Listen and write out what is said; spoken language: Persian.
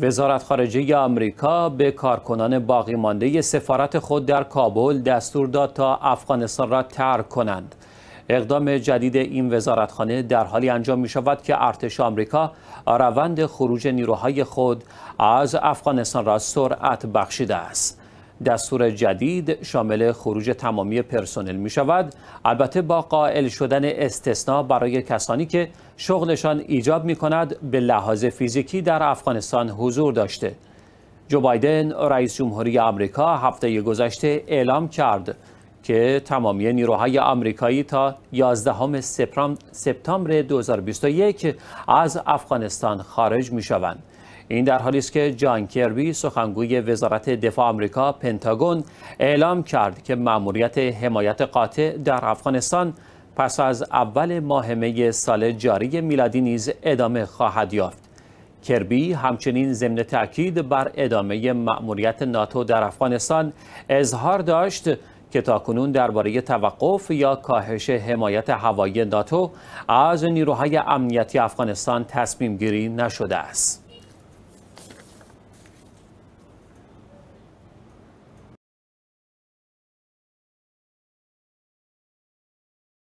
وزارت خارجه آمریکا به کارکنان باقی مانده سفارت خود در کابل دستور داد تا افغانستان را ترک کنند. اقدام جدید این وزارتخانه در حالی انجام می شود که ارتش آمریکا روند خروج نیروهای خود از افغانستان را سرعت بخشیده است. دستور جدید شامل خروج تمامی پرسنل می شود البته با قائل شدن استثناء برای کسانی که شغلشان ایجاب می کند به لحاظ فیزیکی در افغانستان حضور داشته جو بایدن رئیس جمهوری آمریکا هفته گذشته اعلام کرد که تمامی نیروهای آمریکایی تا 11 سپتامبر 2021 از افغانستان خارج می شوند این در حالی است که جان کربی سخنگوی وزارت دفاع آمریکا پنتاگون اعلام کرد که مأموریت حمایت قاطع در افغانستان پس از اول ماه می سال جاری میلادی نیز ادامه خواهد یافت کربی همچنین ضمن تاکید بر ادامه مأموریت ناتو در افغانستان اظهار داشت که تاکنون درباره توقف یا کاهش حمایت هوایی ناتو از نیروهای امنیتی افغانستان تصمیم گیری نشده است.